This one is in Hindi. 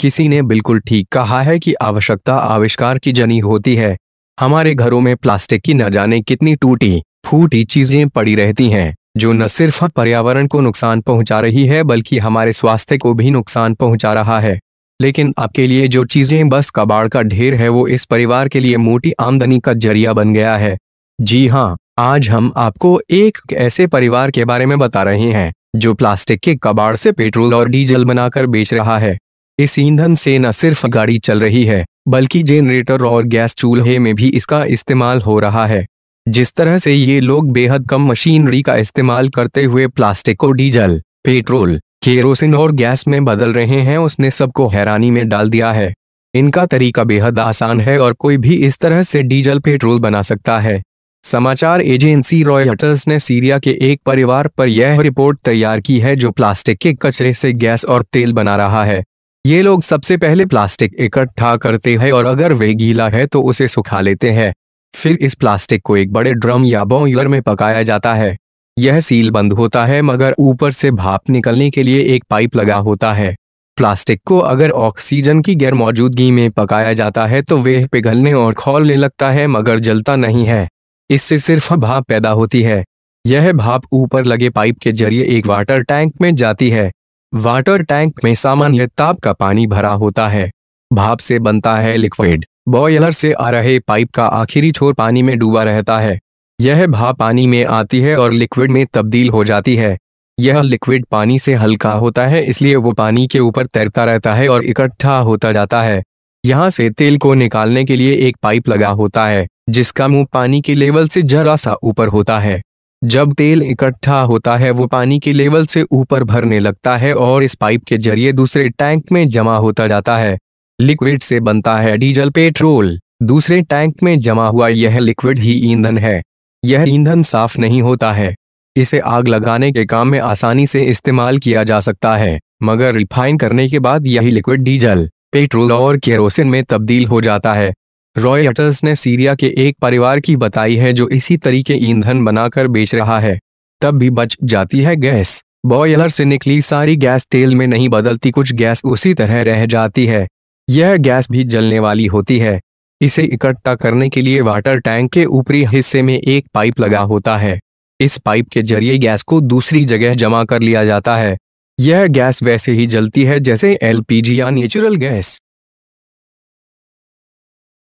किसी ने बिल्कुल ठीक कहा है कि आवश्यकता आविष्कार की जनी होती है हमारे घरों में प्लास्टिक की न जाने कितनी टूटी फूटी चीजें पड़ी रहती हैं जो न सिर्फ पर्यावरण को नुकसान पहुंचा रही है बल्कि हमारे स्वास्थ्य को भी नुकसान पहुंचा रहा है लेकिन आपके लिए जो चीजें बस कबाड़ का ढेर है वो इस परिवार के लिए मोटी आमदनी का जरिया बन गया है जी हाँ आज हम आपको एक ऐसे परिवार के बारे में बता रहे हैं जो प्लास्टिक के कबाड़ से पेट्रोल और डीजल बनाकर बेच रहा है इस ईंधन से न सिर्फ गाड़ी चल रही है बल्कि जेनरेटर और गैस चूल्हे में भी इसका इस्तेमाल हो रहा है जिस तरह से ये लोग बेहद कम मशीनरी का इस्तेमाल करते हुए प्लास्टिक को डीजल पेट्रोल केरोसिन और गैस में बदल रहे हैं उसने सबको हैरानी में डाल दिया है इनका तरीका बेहद आसान है और कोई भी इस तरह से डीजल पेट्रोल बना सकता है समाचार एजेंसी रॉयटर्स ने सीरिया के एक परिवार पर यह रिपोर्ट तैयार की है जो प्लास्टिक के कचरे से गैस और तेल बना रहा है ये लोग सबसे पहले प्लास्टिक इकट्ठा करते हैं और अगर वे गीला है तो उसे सुखा लेते हैं फिर इस प्लास्टिक को एक बड़े ड्रम या बॉयर में पकाया जाता है यह सील बंद होता है मगर ऊपर से भाप निकलने के लिए एक पाइप लगा होता है प्लास्टिक को अगर ऑक्सीजन की गैर मौजूदगी में पकाया जाता है तो वे पिघलने और खोलने लगता है मगर जलता नहीं है इससे सिर्फ भाप पैदा होती है यह भाप ऊपर लगे पाइप के जरिए एक वाटर टैंक में जाती है वाटर टैंक में सामान्य ताप का पानी भरा होता है भाप से बनता है लिक्विड बॉयलर से आ रहे पाइप का आखिरी छोर पानी में डूबा रहता है यह भाप पानी में आती है और लिक्विड में तब्दील हो जाती है यह लिक्विड पानी से हल्का होता है इसलिए वो पानी के ऊपर तैरता रहता है और इकट्ठा होता जाता है यहाँ से तेल को निकालने के लिए एक पाइप लगा होता है जिसका मुंह पानी के लेवल से जरा सा ऊपर होता है जब तेल इकट्ठा होता है वो पानी के लेवल से ऊपर भरने लगता है और इस पाइप के जरिए दूसरे टैंक में जमा होता जाता है लिक्विड से बनता है डीजल पेट्रोल दूसरे टैंक में जमा हुआ यह लिक्विड ही ईंधन है यह ईंधन साफ नहीं होता है इसे आग लगाने के काम में आसानी से इस्तेमाल किया जा सकता है मगर रिफाइन करने के बाद यही लिक्विड डीजल पेट्रोल और केरोसिन में तब्दील हो जाता है रॉयटर्स ने सीरिया के एक परिवार की बताई है जो इसी तरीके ईंधन बनाकर बेच रहा है तब भी बच जाती है गैस बॉयलर से निकली सारी गैस तेल में नहीं बदलती कुछ गैस उसी तरह रह जाती है यह गैस भी जलने वाली होती है इसे इकट्ठा करने के लिए वाटर टैंक के ऊपरी हिस्से में एक पाइप लगा होता है इस पाइप के जरिए गैस को दूसरी जगह जमा कर लिया जाता है यह गैस वैसे ही जलती है जैसे एलपीजी या नेचुरल गैस